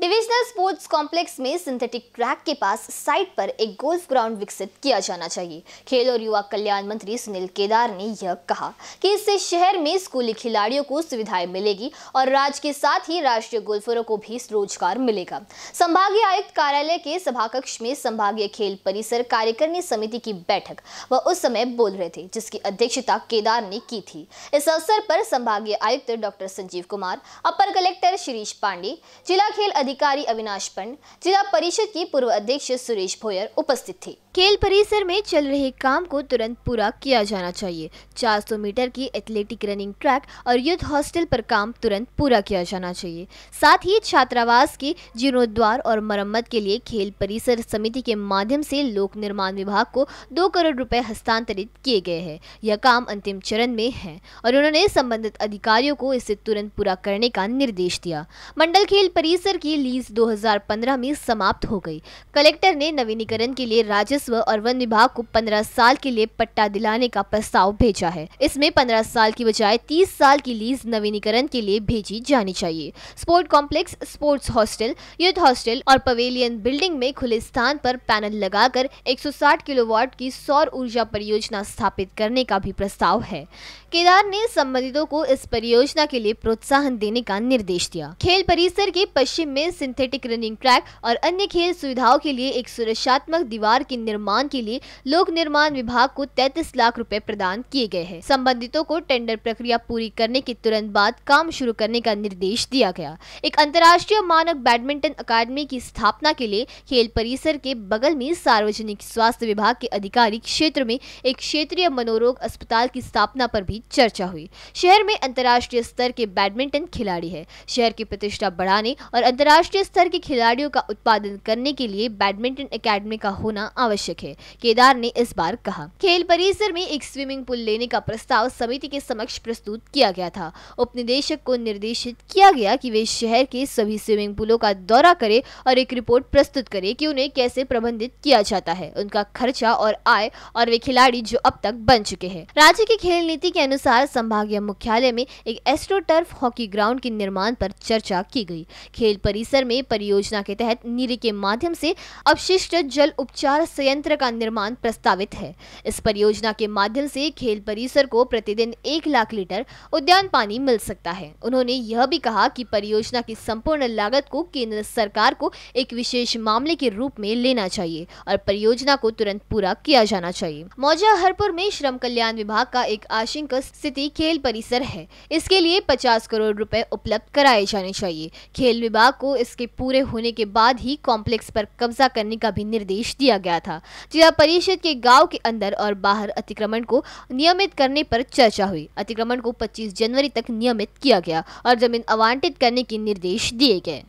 divisional sports complex में synthetic track के पास साइट पर एक गोल्फ ग्राउंड विकसित किया जाना चाहिए खेल और युवा कल्याण मंत्री सुनील केदार ने यह कहा कि इससे शहर में स्कूली खिलाड़ियों को सुविधाएं मिलेगी और राज्य के साथ ही राष्ट्रीय गोल्फरों को भी रोजगार मिलेगा संभागीय आयुक्त कार्यालय के सभाकक्ष में संभागीय खेल परिसर कार्यकारिणी समिति की बैठक वह उस समय बोल रहे थे जिसकी अध्यक्षता केदार ने की थी इस अवसर पर संभागीय आयुक्त डॉक्टर संजीव कुमार अपर कलेक्टर शिरीष पांडे जिला खेल अधिक अधिकारी अविनाश पंड जिला परिषद की पूर्व अध्यक्ष सुरेश भोयर उपस्थित थे खेल परिसर में चल रहे काम को तुरंत पूरा किया जाना चाहिए 400 मीटर की एथलेटिक रनिंग ट्रैक और युद्ध हॉस्टल पर काम तुरंत पूरा किया जाना चाहिए साथ ही छात्रावास के जीर्णोद्वार और मरम्मत के लिए खेल परिसर समिति के माध्यम से लोक निर्माण विभाग को दो करोड़ रुपए हस्तांतरित किए गए हैं यह काम अंतिम चरण में है और उन्होंने संबंधित अधिकारियों को इसे तुरंत पूरा करने का निर्देश दिया मंडल खेल परिसर की लीज 2015 में समाप्त हो गई कलेक्टर ने नवीनीकरण के लिए राजस्व और वन विभाग को 15 साल के लिए पट्टा दिलाने का प्रस्ताव भेजा है इसमें 15 साल की बजाय 30 साल की लीज नवीनीकरण के लिए भेजी जानी चाहिए sport complex sports hostel youth hostel और पवेलियन बिल्डिंग में खुले स्थान पर पैनल लगाकर एक किलोवाट की सौर ऊर्जा परियोजना स्थापित करने का भी प्रस्ताव है केदार ने संबंधितों को इस परियोजना के लिए प्रोत्साहन देने का निर्देश दिया खेल परिसर के पश्चिम में ट्रेन सिंथेटिक रनिंग ट्रैक और अन्य खेल सुविधाओं के लिए एक सुरक्षात्मक दीवार के निर्माण के लिए लोक निर्माण विभाग को तैतीस लाख रूपए प्रदान किए गए हैं संबंधितों को टेंडर प्रक्रिया पूरी करने के तुरंत बाद काम शुरू करने का निर्देश दिया गया एक अंतर्राष्ट्रीय मानक बैडमिंटन अकादमी की स्थापना के लिए खेल परिसर के बगल में सार्वजनिक स्वास्थ्य विभाग के अधिकारी क्षेत्र में एक क्षेत्रीय मनोरोग अस्पताल की स्थापना पर भी चर्चा हुई शहर में अंतर्राष्ट्रीय स्तर के बैडमिंटन खिलाड़ी है शहर की प्रतिष्ठा बढ़ाने और अंतर्राष्ट्रीय राष्ट्रीय स्तर के खिलाड़ियों का उत्पादन करने के लिए बैडमिंटन अकेडमी का होना आवश्यक है केदार ने इस बार कहा खेल परिसर में एक स्विमिंग पूल लेने का प्रस्ताव समिति के समक्ष प्रस्तुत किया गया था उपनिदेशक को निर्देशित किया गया कि वे शहर के सभी स्विमिंग पूलों का दौरा करें और एक रिपोर्ट प्रस्तुत करें कि उन्हें कैसे प्रबंधित किया जाता है उनका खर्चा और आय और वे खिलाड़ी जो अब तक बन चुके हैं राज्य की खेल नीति के अनुसार संभागीय मुख्यालय में एक एस्ट्रोटर्फ हॉकी ग्राउंड के निर्माण पर चर्चा की गई खेल परिसर परिसर में परियोजना के तहत नीरे के माध्यम से अपशिष्ट जल उपचार संयंत्र का निर्माण प्रस्तावित है इस परियोजना के माध्यम से खेल परिसर को प्रतिदिन एक लाख लीटर उद्यान पानी मिल सकता है उन्होंने यह भी कहा कि परियोजना की संपूर्ण लागत को केंद्र सरकार को एक विशेष मामले के रूप में लेना चाहिए और परियोजना को तुरंत पूरा किया जाना चाहिए मौजा हरपुर में श्रम कल्याण विभाग का एक आशंक स्थिति खेल परिसर है इसके लिए पचास करोड़ रूपए उपलब्ध कराए जाने चाहिए खेल विभाग को इसके पूरे होने के बाद ही कॉम्प्लेक्स पर कब्जा करने का भी निर्देश दिया गया था जिला परिषद के गाँव के अंदर और बाहर अतिक्रमण को नियमित करने पर चर्चा हुई अतिक्रमण को पच्चीस जनवरी तक नियमित किया गया और जमीन आवंटित करने के निर्देश दिए गए